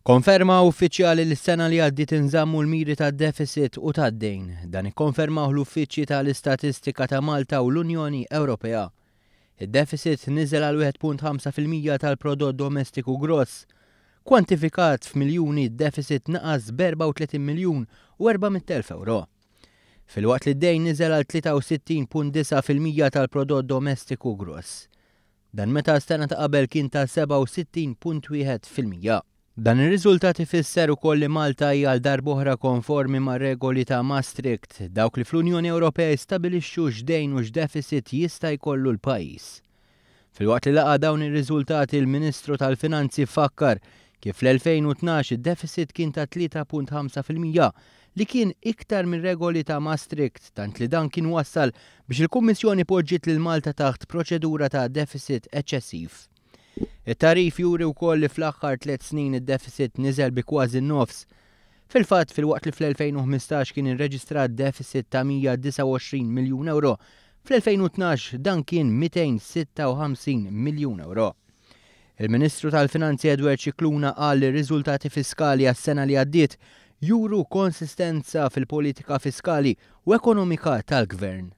Konferma uffiċjali li s-sena li għaddi inżammu l-miri ta' deficit u ta' dejn dan ikkonfermaw l-uffiċċji tal-istatistika ta' Malta u l-Unjoni Ewropea. il deficit niżel għal 1.5% tal-prodott domestiku gross. Kwantifikat f'miljuni d-deficit naqas 34 miljun u 400.000 euro. Fil-waqt li d-dejn niżel għal 63.9% tal-prodott domestiku gross. Dan meta s-sena ta' qabel kien ta' 67.1%. Dan ir-riżultat ifisser ukoll li Malta hija għal darbohra konformi mar regoli ta' Maastricht dawk li fl-Unjoni Ewropea jistabilixxu x'dejn u x'deficit jista' jkollu l-pajjiż. Fil-waqt li laqa' dawn ir-riżultati l-Ministru tal-Finanzi fakkar kif l 2012 id-deficit kien ta' 3.5% li kien iktar minn regoli ta' Maastricht tant li dan kien wassal biex il-Kummissjoni poġġiet lil Malta taħt proċedura ta' deficit eċċessiv. Tarif juri u koll li fl-axħar tliet snin id-deficit nizel bi kważi nofs. Fil-fat, fil-waqt li fl-2015 kien irreġistrat deficit ta' 129 miljun euro, fl-2012 dan kien 256 miljun euro. Il-Ministru tal-Finanzi Edward Ċikluna qal li riżultati fiskali għas-sena li għaddiet juru konsistenza fil-politika fiskali u ekonomika tal-gvern.